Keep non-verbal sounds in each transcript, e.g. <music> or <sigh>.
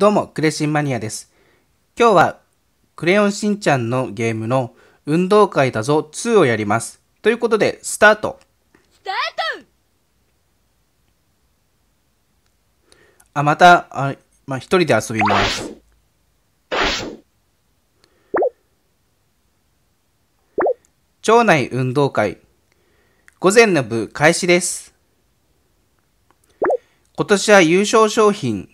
どうも、クレシンマニアです。今日は、クレヨンしんちゃんのゲームの運動会だぞ2をやります。ということで、スタートスタートあ、また、あ、まあ、一人で遊びます。町内運動会、午前の部開始です。今年は優勝賞品、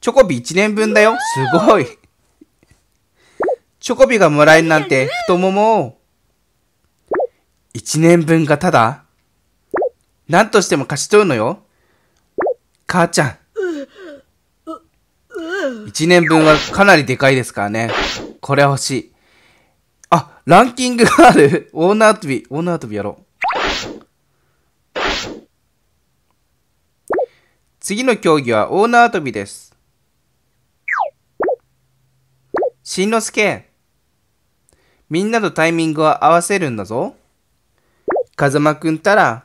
チョコビ1年分だよ。すごい。チョコビがもらえるなんて太ももを。1年分がただ何としても貸し取るのよ。母ちゃん。1年分はかなりでかいですからね。これ欲しい。あ、ランキングがある。オーナー跳び、オーナー跳びやろう。次の競技はオーナー跳びです。しんのすけ、みんなとタイミングを合わせるんだぞ。風間くんたら、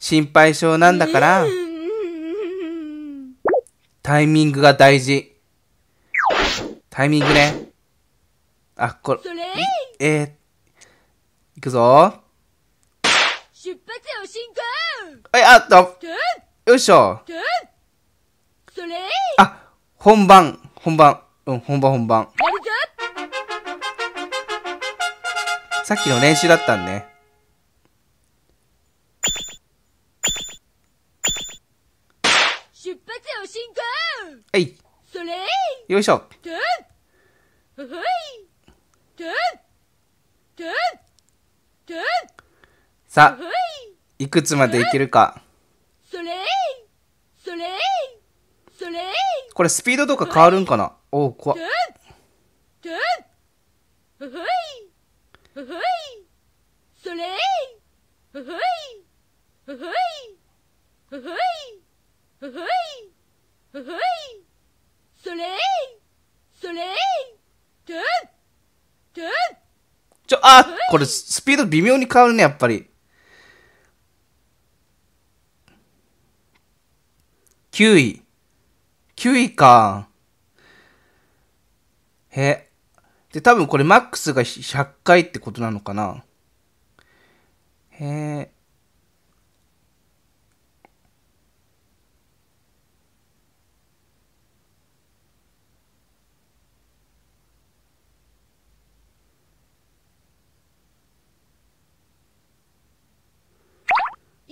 心配性なんだから、タイミングが大事。タイミングね。あ、これ、えー、いくぞ。出発進行はい、あっと。よいしょ。あ、本番、本番。うん本番本番さっきの練習だったんね出発を進行はいそれよいしょほほいさあいくつまでいけるかそれそれそれこれスピードとか変わるんかなおう怖ちょ、あこれスピード微妙に変わるね、やっぱり。9位。9位か。へで、多分これマックスが100回ってことなのかな。へ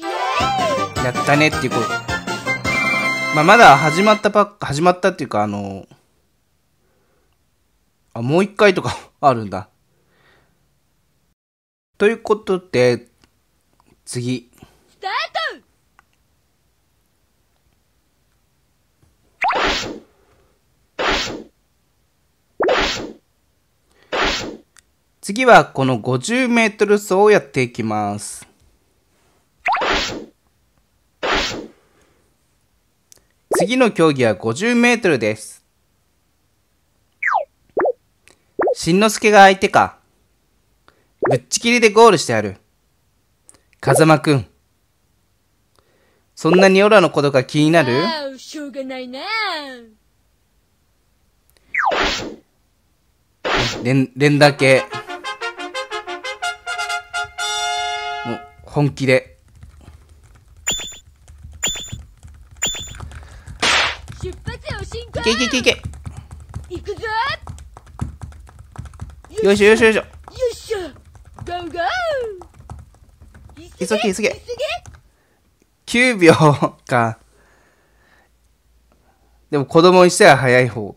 え。やったねっていうこと。まあ、まだ始まったばっか、始まったっていうか、あのーあ、もう一回とか <laughs> あるんだ。ということで、次。スタート次はこの50メートル走をやっていきます。次の競技は50メートルです。しんのすけが相手か。ぶっちぎりでゴールしてやる。風間くん。そんなにオラのことが気になるしょうがないなん、連打系。もう、本気で。出発よ進行いけいけいけいけ行くぞよいしょよいしょよいしょよいしょゴーゴー急げ急げ9秒かでも子供にしては早い方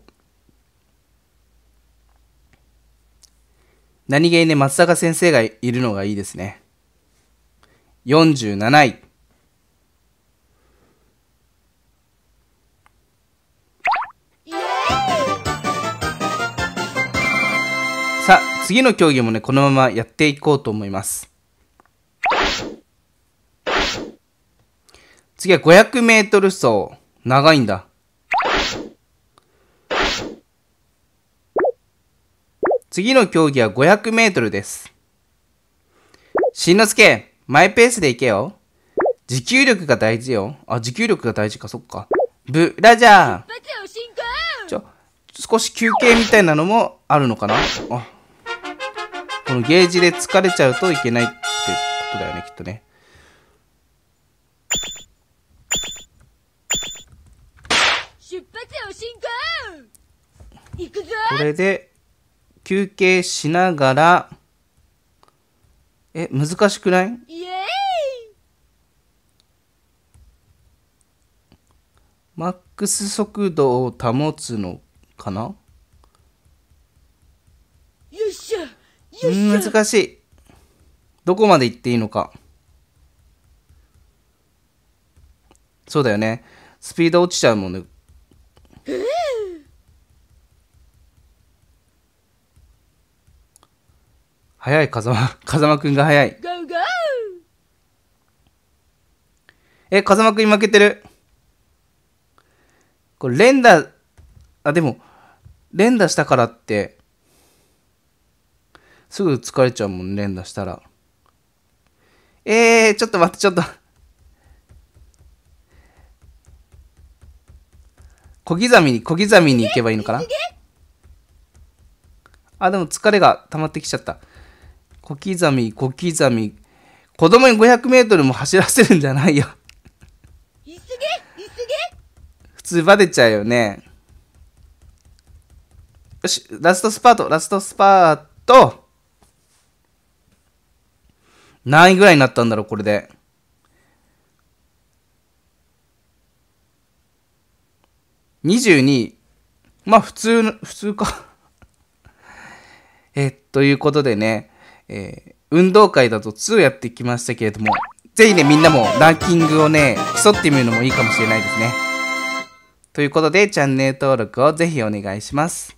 何気にね松坂先生がいるのがいいですね47位イエーイ次の競技もね、このままやっていこうと思います。次は500メートル走。長いんだ。次の競技は500メートルです。しんのすけ、マイペースで行けよ。持久力が大事よ。あ、持久力が大事か、そっか。ブラジャー。ちょ、少し休憩みたいなのもあるのかなあ、このゲージで疲れちゃうといけないってことだよね、きっとね。これで、休憩しながら、え、難しくないマックス速度を保つのかな難しい。どこまで行っていいのか。そうだよね。スピード落ちちゃうもんね。早い、風間、<laughs> 風間くんが早い。え、風間くん負けてる。これ連打、あ、でも、連打したからって、すぐ疲れちゃうもん、連打したら。えー、ちょっと待って、ちょっと。小刻みに、小刻みに行けばいいのかなあ、でも疲れが溜まってきちゃった。小刻み、小刻み。子供に500メートルも走らせるんじゃないよ普通バテちゃうよね。よし、ラストスパート、ラストスパート。何位ぐらいになったんだろう、これで。22位。まあ、普通の、普通か <laughs> え、ということでね、えー、運動会だと2やってきましたけれども、ぜひね、みんなもランキングをね、競ってみるのもいいかもしれないですね。ということで、チャンネル登録をぜひお願いします。